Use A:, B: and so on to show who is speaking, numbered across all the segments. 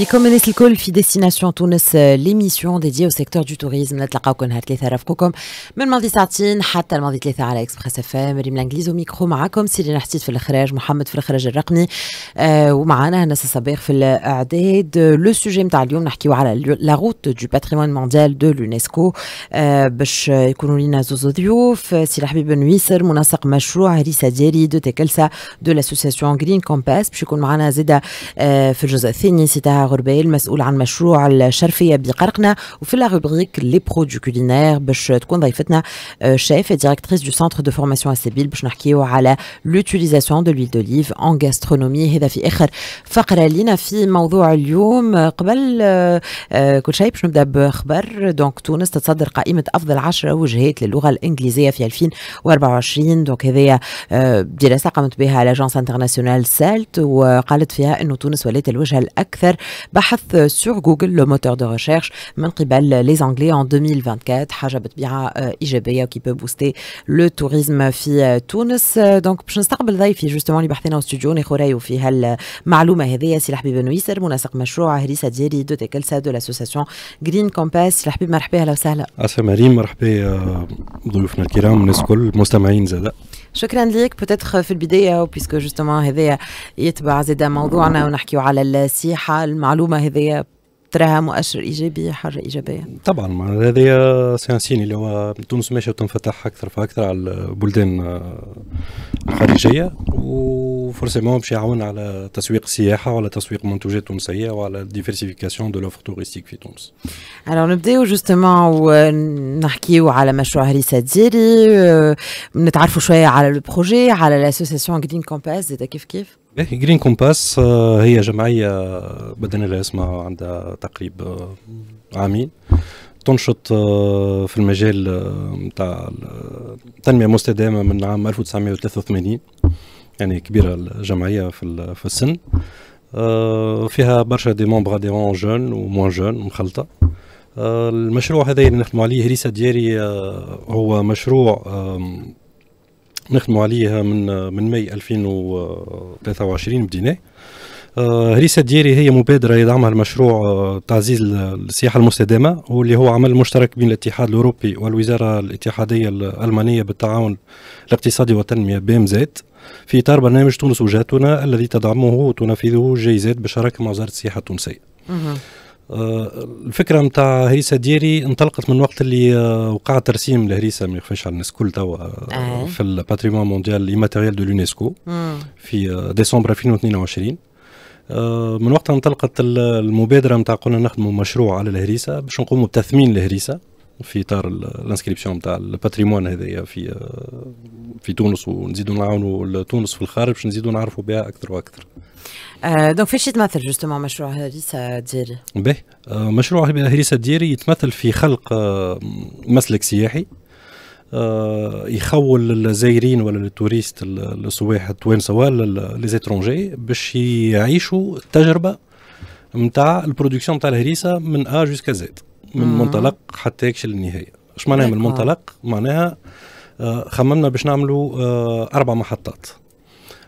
A: بكم الناس الكل في ديستيناسيون تونس ليميسيون ديدي او سيكتور du توريزم نتلاقاوكم نهار ثلاثة رافقوكم من ماضي ساعتين حتى الماضي ثلاثة على اكسبريس اف ام ريم الانجليز وميكرو معاكم سيرين حتيت في الاخراج محمد في الاخراج الرقمي ومعانا هنا الصباغ في الاعداد لو سوجي نتاع اليوم نحكيو على لا روت دو باتريمون مونديال دو لونسكو باش يكونوا لينا زوز ضيوف سي الحبيب بن ويسر منسق مشروع هريسة ديالي دو تيكلسا دو لاسوسيسيون جرين كومباس باش يكون معانا زيدا في الجزء الثاني سيتها غربال المسؤول عن مشروع الشرفيه بقرقنا وفي لا روبريك لي برودوي كولينير باش تكون ضيفتنا آه، شيف ديريكتريس دو سنتر دو فورماسيون السبيل باش نحكيو على لوتيليزاسيون دو لويل دوليف ان غاسترونومي هذا في اخر فقره لينا في موضوع اليوم آه، قبل آه، كل شيء باش نبدا بخبر دونك تونس تتصدر قائمه افضل 10 وجهات للغه الانجليزيه في 2024 دونك هذايا دراسه قامت بها لاجونس انترناسيونال سالت وقالت فيها انه تونس ولات الوجهه الاكثر بحث sur Google le moteur de recherche من قبل les Anglais en 2024 حاجه بطبيعة ايجابيه qui peut booster le tourisme في تونس دونك باش نستقبل ضيفي justement اللي بحثنا استوديو ناخذ رايه في هالمعلومة هذه سي الحبيب نويسر منسق مشروع هريسه ديالي دو تكلسة دو لاسوسياسيون جرين كومباس سي الحبيب مرحبا أهلا وسهلا
B: عسى مريم مرحبا ضيوفنا الكرام الناس الكل المستمعين زاد
A: شكرا ليك بتدخل في البداية وبيسكو جوستومون هذايا يتبع زاد موضوعنا ونحكيو على السياحه المعلومة هذايا تراها مؤشر ايجابي حاجه ايجابيه
B: طبعا مع هذا سيانسيني اللي هو تونس ماشيه وتنفتح اكثر فاكثر على البلدان آه، الخارجيه وفورسيمون باش يعاون على تسويق السياحه وعلى تسويق منتوجات تونسيه وعلى ديفيرسيفيكاسيون دو لوفر توريستيك في تونس الو نبداو جوستومون ونحكيو
A: على مشروع هريسه ديري آه، نتعرفوا شويه على البروجي على لاسوسياسيون جرين كومباس زيدا كيف كيف
B: ايه جرين كومباس آه، هي جمعيه بدنا لها اسمها عندها تقريب آه، عامين تنشط آه، في المجال نتاع التنميه المستدامه من عام 1983 يعني كبيره الجمعيه في في السن فيها برشا دي مونبغ دي مون جون وموان جون مخلطه المشروع هذا اللي نخدموا عليه ريسا دياري هو مشروع نخدموا عليها من من ماي 2023 بديناه هريسة آه، ديري هي مبادرة يدعمها المشروع آه، تعزيز السياحة المستدامة واللي هو عمل مشترك بين الاتحاد الأوروبي والوزارة الاتحادية الألمانية بالتعاون الاقتصادي والتنمية بام زيت في إطار برنامج تونس وجهتنا الذي تدعمه وتنفذه جيزات بشراكة مع وزارة السياحة التونسية. آه، الفكره نتاع هريسه ديري انطلقت من وقت اللي آه، وقع ترسيم الهريسه ما يخفاش على الناس كل توا آه، في الباتريمون مونديال ايماتيريال دو لونيسكو في ديسمبر 2022 من وقتها انطلقت المبادره نتاع قلنا نخدموا مشروع على الهريسه باش نقوموا بتثمين الهريسه في اطار الانسكريبسيون نتاع الباتريمون هذايا في آه، في تونس ونزيدوا نعاونوا تونس في الخارج باش نزيدوا نعرفوا بها اكثر واكثر.
A: آه، دونك فاش يتمثل جوستومون مشروع هريسه ديري؟
B: باهي مشروع هريسه ديري يتمثل في خلق آه، مسلك سياحي يخول الزايرين ولا التوريست السواح التوانسه ولا ليزيترونجي باش يعيشوا التجربه نتاع البرودكسيون نتاع الهريسه من ا جوسكا زيد. من منطلق حتى يكشل النهايه اش أيوة. معناها من المنطلق معناها خممنا باش نعملوا آه، اربع محطات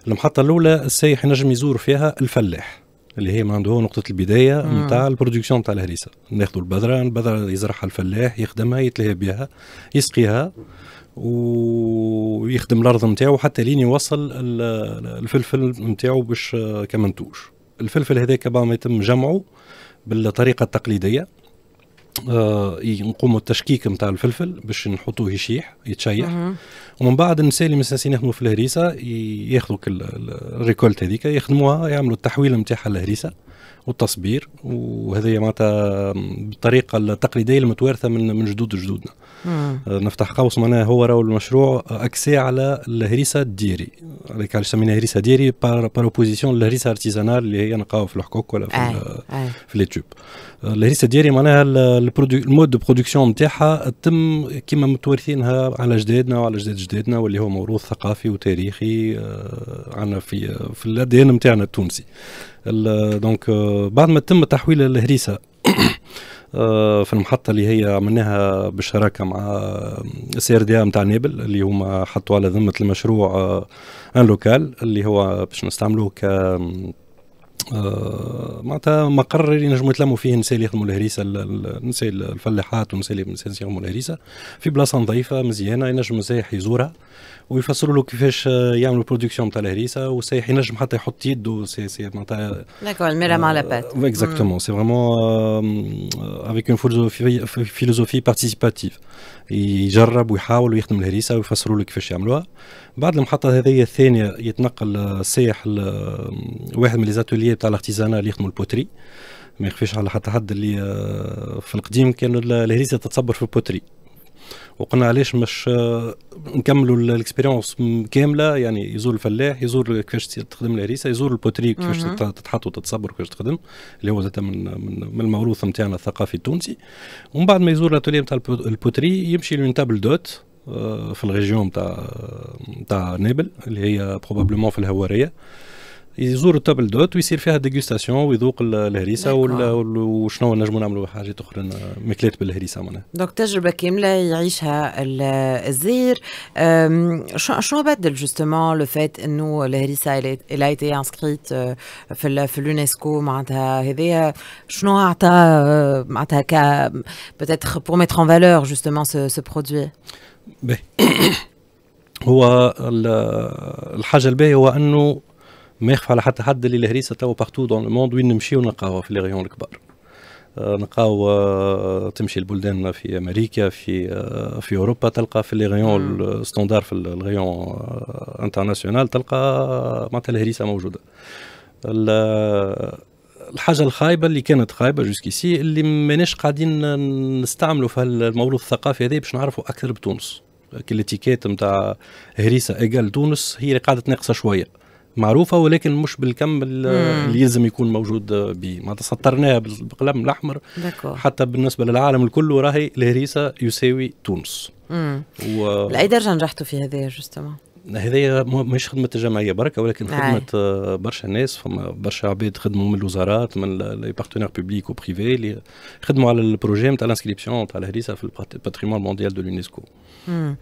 B: المحطه الاولى السايح ينجم يزور فيها الفلاح اللي هي من عنده نقطه البدايه نتاع البرودكسيون نتاع الهريسه ناخذوا البذره البذره يزرعها الفلاح يخدمها يتلهى بها يسقيها ويخدم الارض نتاعو حتى لين يوصل الفلفل نتاعو باش آه، كمنتوج الفلفل هذاك بعد ما يتم جمعه بالطريقه التقليديه آه نقوموا التشكيك نتاع الفلفل باش نحطوه يشيح يتشيح ومن بعد النساء اللي مساسين يخدموا في الهريسه ياخذوا الريكولت هذيك يخدموها يعملوا التحويل نتاعها لهريسه والتصبير وهذه معناتها بالطريقه التقليديه المتوارثه من من جدود جدودنا آه، نفتح قوس معناها هو راهو المشروع اكسي على الهريسه الديري هذيك علاش سميناها هريسه ديري بار بار اوبوزيسيون للهريسه ارتيزانال اللي هي نلقاو في الحقوق ولا في, آه، آه. في لي الهريسه الديري معناها المود دو برودكسيون نتاعها تم كما متوارثينها على جدادنا وعلى جداد جدادنا واللي هو موروث ثقافي وتاريخي عندنا في في الاديان نتاعنا التونسي دونك euh, بعد ما تم تحويل الهريسه آه، في المحطة اللي هي عملناها بالشراكة مع السي آه، ار دي نتاع نابل اللي هما حطوا على ذمة المشروع ان آه، لوكال اللي هو باش نستعملوه ك معناتها مقر اللي نجموا يتلموا فيه النساء اللي يخدموا الهريسه النساء الفلاحات والنساء اللي يخدموا الهريسه في بلاصه نظيفه مزيانه ينجم السائح يزورها ويفسروا له كيفاش يعملوا برودكسيون تاع الهريسه وسايح ينجم حتى يحط يده سي سي معناتها
A: داكور الميرام مع بات
B: اكزاكتومون سي فريمون افيك اون فيلوزوفي بارتيسيباتيف يجرب ويحاول ويخدم الهريسه ويفسروا له كيفاش يعملوها بعد المحطه هذه الثانيه يتنقل السائح واحد من ليزاتوليي تاع الارتيزانا اللي يخدموا البوتري ما يخفيش على حتى حد اللي في القديم كانوا الهريسه تتصبر في البوتري وقلنا علاش مش آه، نكملوا الاكسبيريونس كامله يعني يزور الفلاح يزور كيفاش تخدم الهريسه يزور البوتري كيفاش تتحط وتتصبر وكيفاش تخدم اللي هو من من الموروث نتاعنا الثقافي التونسي ومن بعد ما يزور الاتوليه نتاع البوتري يمشي لون تابل آه، دوت في الريجيون نتاع آه، نتاع نابل اللي هي بروبابلومون في الهواريه يزور التابل دوت ويصير فيها ديغوستاسيون ويذوق الهريسه وشنو نجموا نعملوا حاجات اخرى ماكلات بالهريسه معناها
A: دونك تجربه كامله يعيشها الزير شنو بدل جوستومون لو فات انه الهريسه الى ايتي انسكريت آه، في في اليونسكو معناتها هذايا آه، شنو اعطى آه، معناتها ك بتاتر بور ميتر ان فالور جوستومون سو
B: برودوي هو الحاجه الباهيه هو انه ما يخفى على حتى حد اللي الهريسه توا باغتو دون لو موند وين نمشيو نلقاوها في لي غيون الكبار آه، نلقاو آه، تمشي البلدان في امريكا في آه، في اوروبا تلقى في لي غيون ستوندار في الغيون انترناسيونال تلقى معناتها الهريسه موجوده الحاجه الخايبه اللي كانت خايبه جوسكيسي اللي ماناش قاعدين نستعملوا في الموروث الثقافي هذا باش نعرفوا اكثر بتونس الاتيكيت نتاع هريسه ايجال تونس هي اللي قاعده تناقصه شويه معروفه ولكن مش بالكم اللي يلزم يكون موجود به ما سطرناها بالقلم الاحمر حتى بالنسبه للعالم الكل راهي الهريسه يساوي تونس و... لاي
A: درجه نجحتوا في هذه جوستومون
B: هذايا مش خدمه الجمعيه برك ولكن آه. خدمه آه، برشا ناس فما برشا عباد خدموا من الوزارات من لي بارتنير بوبليك وبريفي اللي خدموا على البروجي نتاع الانسكريبسيون نتاع الهريسه في الباتريمون مونديال دو اليونسكو.
A: آه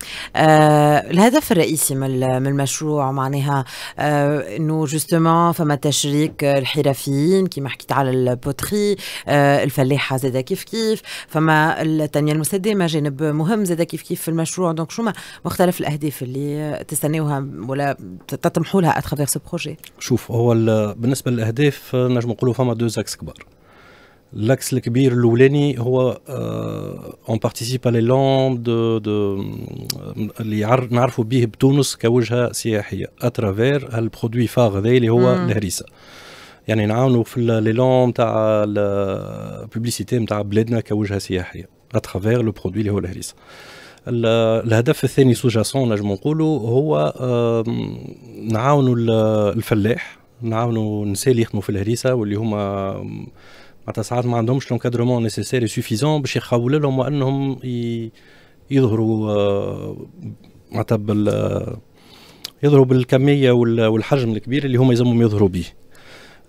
A: الهدف الرئيسي من, المشروع معناها آه انه جوستومون فما تشريك آه، الحرفيين كيما حكيت على البوتري آه الفلاحه زادا كيف كيف فما التنميه المستدامه جانب مهم زادا كيف كيف في المشروع دونك شو مختلف الاهداف اللي تستنى تتمنوها ولا تطمحوا لها اتخافير سو بروجي؟
B: شوف هو بالنسبه للاهداف آه، نجم نقولوا فما دو زاكس كبار الكبير الاولاني هو اون آه، important, on participe دو اللي نعرفوا به بتونس كوجهه سياحيه travers البرودوي produit phare اللي هو الهريسه يعني نعاونوا في لي لون تاع الببليسيتي تاع بلادنا كوجهه سياحيه اترافير لو برودوي اللي هو الهريسه الهدف الثاني سوجاسون نجم نقولوا هو نعاونوا الفلاح نعاونوا النساء اللي يخدموا في الهريسه واللي هما معناتها ساعات ما عندهمش لونكادرومون نيسيسير سوفيزون باش يخول لهم وانهم يظهروا معناتها بال آه، يظهروا بالكميه والحجم الكبير اللي هما يلزمهم يظهروا به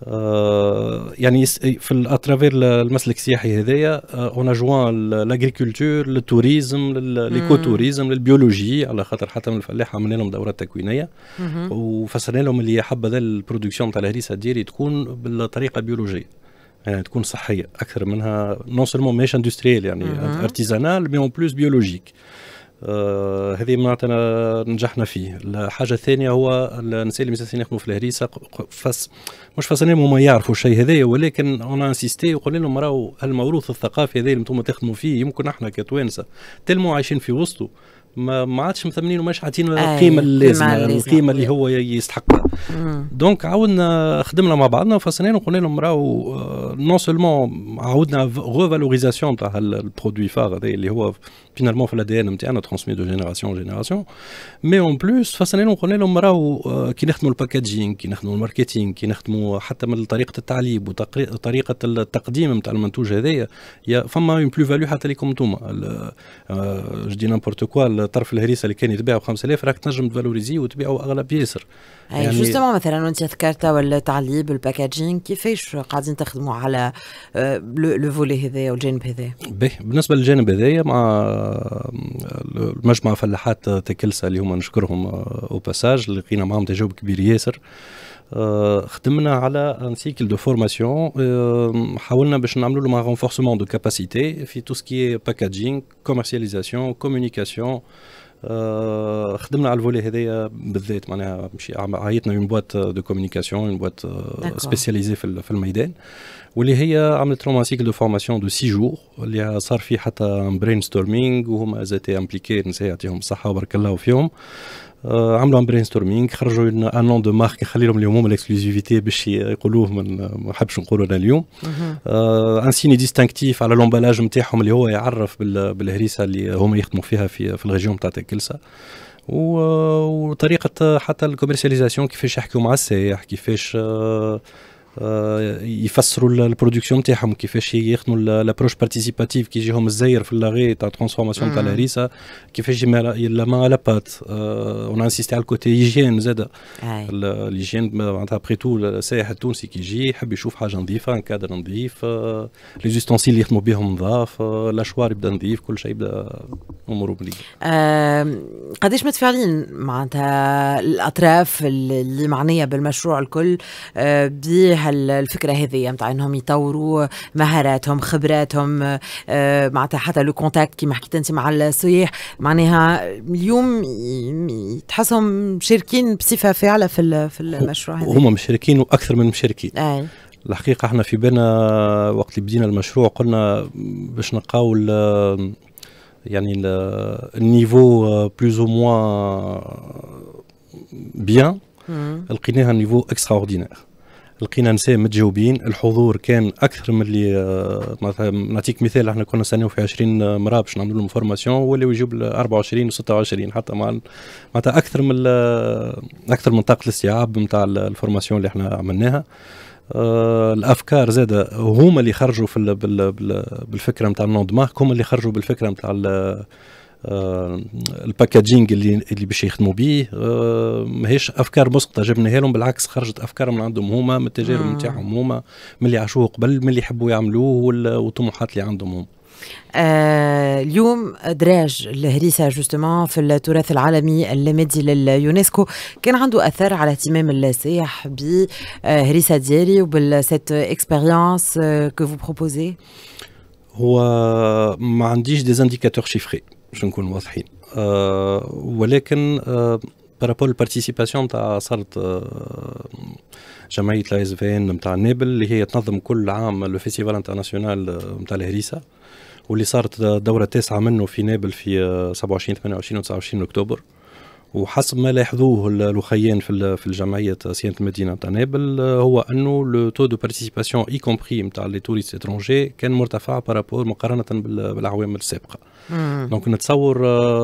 B: آه، يعني في اترافير المسلك السياحي هذايا اون جوان لاغريكولتور للتوريزم ليكو توريزم للبيولوجي على خاطر حتى من الفلاح عملنا لهم دورات تكوينيه وفسرنا لهم اللي حبذا البرودكسيون تاع الهريسه ديري تكون بالطريقه البيولوجيه يعني تكون صحيه اكثر منها نون سولمون ماشي اندستريال يعني ارتيزانال مي اون بلوس بيولوجيك آه هذه معناتها نجحنا فيه الحاجه الثانيه هو النساء اللي مازال يخدموا في الهريسه فس مش فس هما يعرفوا الشيء هذا ولكن انا انسيستي وقلنا لهم راهو الموروث الثقافي هذا اللي انتم تخدموا فيه يمكن احنا كتوانسه تلموا عايشين في وسطه ما, ما عادش مثمنين وماش عاطين القيمه اللازمه القيمه اللي هو يستحقها دونك عاودنا خدمنا مع بعضنا وفصلنا وقلنا لهم راهو نون آه، سولمون عاودنا غوفالوريزاسيون تاع البرودوي فار هذا اللي هو فينالمون في الادي ان نتاعنا ترونسمي دو جينيراسيون جينيراسيون مي اون بلوس فصلنا وقلنا لهم راهو آه، كي نخدموا الباكاجينغ كي نخدموا الماركتينغ كي نخدموا حتى من طريقه التعليب وطريقه التقديم نتاع المنتوج هذايا فما اون بلو فاليو حتى ليكم انتوما جدي نامبورت كوا طرف الهريسه اللي كان يتباع ب 5000 راك تنجم تفالوريزي وتبيعه اغلى بياسر اي يعني جوستومون
A: يعني مثلا وانت ذكرت ولا تعليب الباكاجينغ كيفاش قاعدين تخدموا على لو آه، فولي هذايا والجانب هذايا؟
B: به بالنسبه للجانب هذايا مع المجموعه فلاحات تكلسه اللي هما نشكرهم آه، او باساج لقينا معاهم تجاوب كبير ياسر آه، خدمنا على ان سيكل دو فورماسيون حاولنا باش نعملوا له رونفورسمون دو كاباسيتي في تو سكي باكاجينغ كوميرسياليزاسيون كوميونيكاسيون آه، خدمنا على الفولي هذايا بالذات معناها مشي عيطنا اون بواط دو كومونيكاسيون اون بواط سبيسياليزي آه، في في الميدان واللي هي عملت لهم سيكل دو فورماسيون دو سي جور اللي صار فيه حتى برين ستورمينغ وهما زاتي امبليكي نسيت يعطيهم الصحه وبارك الله فيهم آه، عملوا برين ستورمينغ خرجوا لنا ان نون دو مارك يخلي لهم اليوم هما الاكسكلوزيفيتي باش يقولوه ما نحبش نقولوا انا اليوم ان سيني ديستانكتيف على لومبالاج نتاعهم اللي هو يعرف بالهريسه اللي هما يخدموا فيها في في الريجيون نتاع تكلسه وطريقه حتى الكوميرسياليزاسيون كيفاش يحكوا مع السائح كيفاش آه، آه، يفسروا البرودكسيون تاعهم كيفاش يخدموا لابروش بارتيسيباتيف كي يجيهم الزاير في اللاغي تاع ترانسفورماسيون تاع الهريسه كيفاش يلمع آه، على بات اون انسيستي على الكوتي هيجين زاد الهيجين معناتها ابخي تو السائح التونسي كي يجي يحب يشوف حاجه نظيفه ان كادر نظيف لي آه، زيستونسيل اللي يخدموا بهم نظاف الاشوار يبدا نظيف كل شيء يبدا اموره بليده
A: قداش متفاعلين معناتها الاطراف اللي معنيه بالمشروع الكل بيها هالفكره هذه متاع انهم يطوروا مهاراتهم خبراتهم آه، معناتها حتى لو كونتاكت كيما حكيت انت مع السياح معناها اليوم تحسهم مشاركين بصفه فعله في في المشروع هذا هما
B: مشاركين واكثر من مشاركين اي آه. الحقيقه احنا في بالنا وقت اللي بدينا المشروع قلنا باش نلقاو يعني النيفو بلوز او موان بيان لقيناها نيفو اكسترا اوردينير لقينا نساء متجاوبين الحضور كان اكثر من اللي آه، نعطيك مثال احنا كنا نستناو في 20 آه، مراه باش نعملوا لهم فورماسيون ولاو يجيو 24 و 26 حتى مع معناتها اكثر من آه، اكثر من طاقه الاستيعاب نتاع الفورماسيون اللي احنا عملناها آه الافكار زاد هما اللي خرجوا في بالفكره نتاع النون دماغ هما اللي خرجوا بالفكره نتاع آه، الباكاجينغ اللي اللي باش يخدموا به آه، ماهيش افكار مسقطه جبناها لهم بالعكس خرجت افكار من عندهم هما من التجارب نتاعهم هما من اللي عاشوه قبل من اللي يحبوا يعملوه والطموحات اللي عندهم هما
A: آه اليوم دراج الهريسه جوستومون في التراث العالمي المادي لليونسكو كان عنده اثر على اهتمام السياح بهريسه ديالي وبالسيت اكسبيريونس كو فو بروبوزي
B: هو ما عنديش دي زانديكاتور شيفري باش نكون واضحين أه ولكن أه بارابول بارتيسيباسيون تاع صارت أه جمعيه لايز ان نتاع نابل اللي هي تنظم كل عام لو فيستيفال انترناسيونال نتاع آه، الهريسه واللي صارت دوره تاسعه منه في نابل في 27 آه، 28 و 29 اكتوبر وحسب ما لاحظوه الاخين في في الجمعيه سيانه المدينه تاع نابل هو انه لو تو دو بارتيسيباسيون اي كومبري نتاع لي توريست اترونجي كان مرتفع بارابور مقارنه بالاعوام السابقه دونك نتصور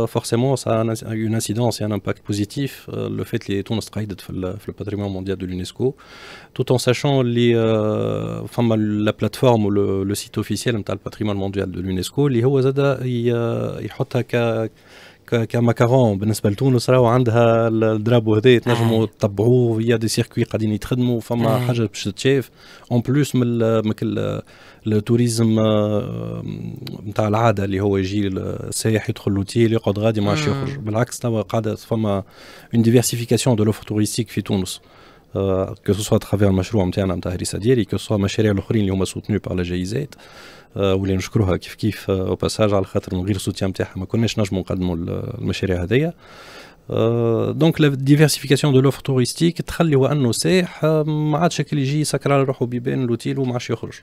B: فورسيمون سا اون انسيدونس ان امباكت بوزيتيف لو فيت اللي تونس تقيدت في في الباتريمون مونديال دو لونيسكو توت ان ساشون اللي فما لا بلاتفورم لو سيت اوفيسيال نتاع الباتريمون مونديال دو لونيسكو اللي هو زاد آه، يحطها ك كماكارون بالنسبه لتونس راهو عندها الدرابو هذا تنجموا آه. تطبعوه يا دي سيركوي قاعدين يتخدموا فما آه. حاجه باش تشاف اون بلوس من التوريزم نتاع آه، العاده اللي هو يجي السائح يدخل لوتيل يقعد غادي ما عادش يخرج بالعكس توا قاعده فما اون ديفيرسيفيكاسيون دو لوفر توريستيك في تونس كو سوا ترافير المشروع نتاعنا نتاع هريسه ديري كو سوا المشاريع الاخرين اللي هما سوتنو بار لا جايزات آه، واللي نشكروها كيف كيف او آه، باساج على خاطر من غير السوتيان تاعها ما كناش نجمو نقدموا المشاريع هذيا دونك لا ديفيرسيفيكاسيون دو لوفر توريستيك تخلي هو انه سائح ما عادش كي يجي يسكر على روحه بيبان لوتيل وما عادش يخرج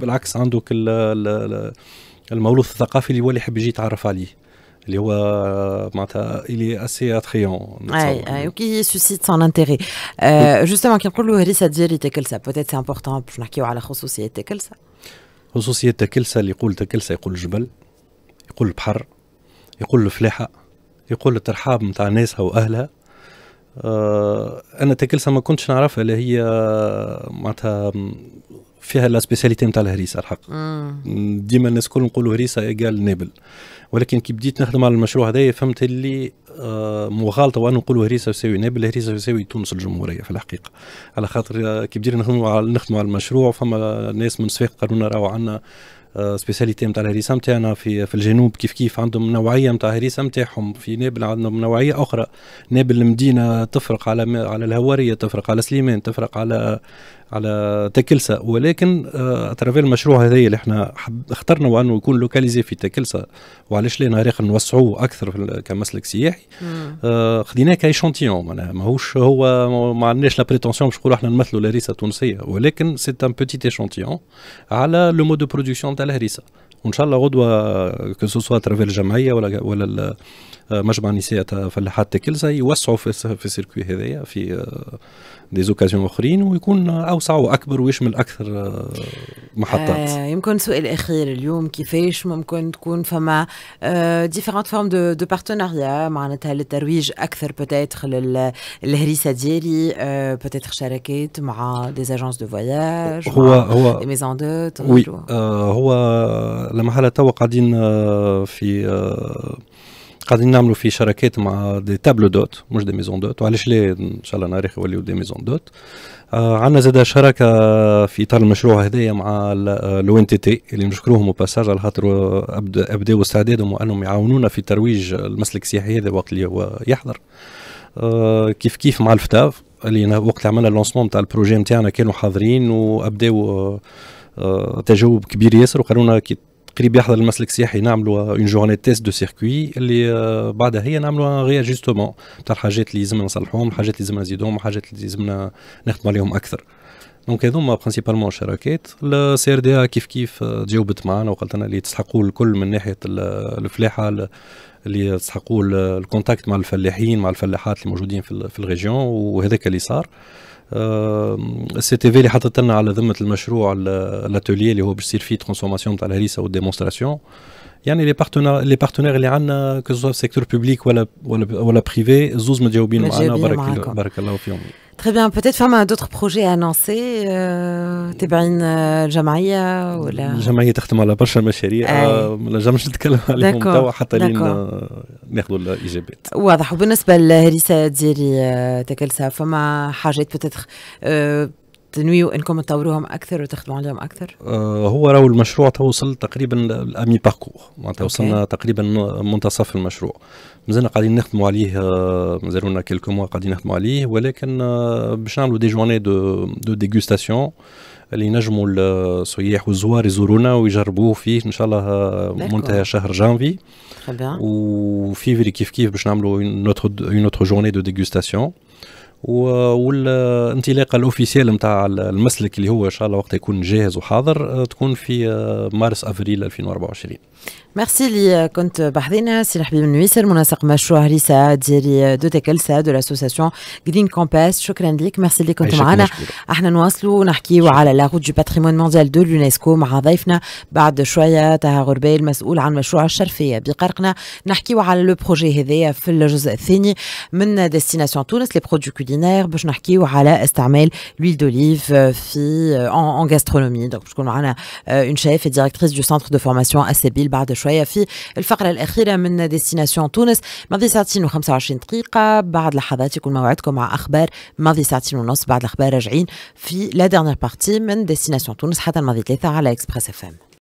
B: بالعكس كل الموروث الثقافي اللي هو اللي يحب يجي يتعرف عليه اللي هو آه، معناتها اللي اسي اتريون اي اي
A: وكي سوسيت سون انتيري جوستومون كي نقولوا هريسه ديالي تكلسه بوتيت سي امبورتون باش نحكيو على خصوصيه تكلسه
B: خصوصية تكلسة اللي يقول تكلسة يقول جبل يقول بحر يقول الفلاحة يقول الترحاب متاع ناسها وأهلها آه، أنا تكلسة ما كنتش نعرفها اللي هي معناتها فيها لا سبيسياليتي نتاع الهريسه الحق آه. ديما الناس الكل نقولوا هريسه قال نابل ولكن كي بديت نخدم على المشروع هذايا فهمت اللي آه، مغالطه وانا نقولوا هريسه يساوي نابل هريسه يساوي تونس الجمهوريه في الحقيقه على خاطر آه، كي بدينا نخدموا على نخدموا على المشروع فما ناس من صفاق قالوا لنا راهو عندنا سبيساليتي نتاع الهريسه نتاعنا في في الجنوب كيف كيف عندهم نوعيه نتاع هريسه نتاعهم في نابل عندهم نوعيه اخرى نابل المدينه تفرق على على الهواريه تفرق على سليمان تفرق على على تكلسة ولكن اترافير آه، المشروع هذا اللي احنا اخترنا وانه يكون لوكاليزي في تكلسة وعلاش لنا نهار نوسعوه اكثر كمسلك سياحي آه، خديناه كايشونتيون معناها ماهوش هو ما عندناش لا بريتونسيون باش نقولوا احنا نمثلوا الهريسه التونسيه ولكن سي ان بوتيت ايشونتيون على لو مود دو برودكسيون تاع الهريسه وان شاء الله غدوه كو سوا اترافير الجمعيه ولا ولا مجمع نساء فلاحات تكلزا يوسعوا في في السيركوي هذايا في دي آه، زوكازيون اخرين ويكون اوسع واكبر ويشمل اكثر آه، محطات آه
A: يمكن سؤال اخير اليوم كيفاش ممكن تكون فما ديفيرونت فورم دو دو بارتناريا معناتها للترويج اكثر بوتيتر للهريسه ديالي آه بوتيتر شراكات مع دي اجونس دو فواياج هو هو ميزون دو وي
B: آه هو لمحل تو قاعدين آه، في آه قاعدين نعملوا في شراكات مع دي تابلو دوت مش دي ميزون دوت وعلاش لا ان شاء الله نعرف يوليو دي ميزون دوت آه عندنا زاد شراكه في اطار المشروع هذايا مع آه، لو ان تي تي اللي نشكروهم وباساج على خاطر ابداوا استعدادهم وانهم يعاونونا في ترويج المسلك السياحي هذا وقت اللي هو يحضر آه كيف كيف مع الفتاف اللي وقت عملنا اللونسمون تاع البروجي نتاعنا كانوا حاضرين وابداوا آه،, آه تجاوب كبير ياسر وقالوا لنا كي قريب يحضر المسلك السياحي نعملوا اون جورني تيست دو سيركوي اللي آه، بعدها هي نعملوا ان رياجستومون تاع الحاجات اللي لازمنا نصلحوهم الحاجات اللي لازمنا نزيدوهم الحاجات اللي لازمنا نخدموا عليهم اكثر دونك هذوما برانسيبالمون شراكات السي ار دي كيف كيف آه، تجاوبت معنا وقالت لنا اللي تستحقوا الكل من ناحيه آه، الفلاحه اللي تستحقوا الكونتاكت مع الفلاحين مع الفلاحات اللي موجودين في الريجيون وهذاك اللي صار سي تي في اللي حطت لنا على ذمه المشروع الاتوليي اللي هو باش يصير فيه ترانسفورماسيون تاع الهريسه والديمونستراسيون يعني لي بارتنير لي بارتنير اللي عندنا كو سيكتور بوبليك ولا ولا ولا بريفي زوز متجاوبين معنا بارك بارك الله فيهم
A: Très bien, peut-être faire d'autres projets à lancer. تبعين الجمعية ولا الجمعية
B: تخدم على برشا مشاريع ما آه، نجمش نتكلم عليهم توا حتى لين ناخذوا الإجابات.
A: واضح وبالنسبة لهريسة ديالي آه، تكلسة فما حاجات peut-être euh، تنويوا انكم تطوروهم اكثر وتخدموا عليهم اكثر؟
B: آه هو راهو المشروع تو وصل تقريبا لامي باركور معناتها وصلنا تقريبا منتصف المشروع مازلنا قاعدين نخدموا عليه آه، مازال لنا كيلكو موا قاعدين نخدموا عليه ولكن آه، باش نعملوا دي جورني دو دو ديغوستاسيون اللي ينجموا السياح والزوار يزورونا ويجربوه فيه ان شاء الله آه، منتهى شهر جانفي وفيفري كيف كيف باش نعملوا اون اوتر جورني دو ديغوستاسيون والانطلاقه الاوفيسيال نتاع المسلك اللي هو ان شاء الله وقت يكون جاهز وحاضر آه، تكون في آه، مارس افريل 2024
A: ميرسي اللي كنت بحضينا سي الحبيب النويسر منسق مشروع ريسا ديري دو تكلسا دو لاسوسيسيون جرين كومباس شكرا لك ميرسي اللي كنت معنا احنا نواصلوا ونحكيوا على لا روت دو باتريمون مونديال دو اليونسكو مع ضيفنا بعد شويه طه غربي المسؤول عن مشروع الشرفيه بقرقنا نحكيوا على لو بروجي هذايا في الجزء الثاني من ديستيناسيون تونس لي برودوي الكولينير باش نحكيو على استعمال لويل دوليف euh, في ان غاسترونومي دونك باش تكون معنا اون شيف ديريكتريس دو سنتر دو فورماسيون اسابيل بعد شويه في الفقره الاخيره من ديستيناسيون تونس ماضي ساعتين و25 دقيقه بعد لحظات يكون موعدكم مع اخبار ماضي ساعتين ونص بعد الاخبار راجعين في لا ديرنيير بارتي من ديستيناسيون تونس حتى الماضي ثلاثه على اكسبريس اف ام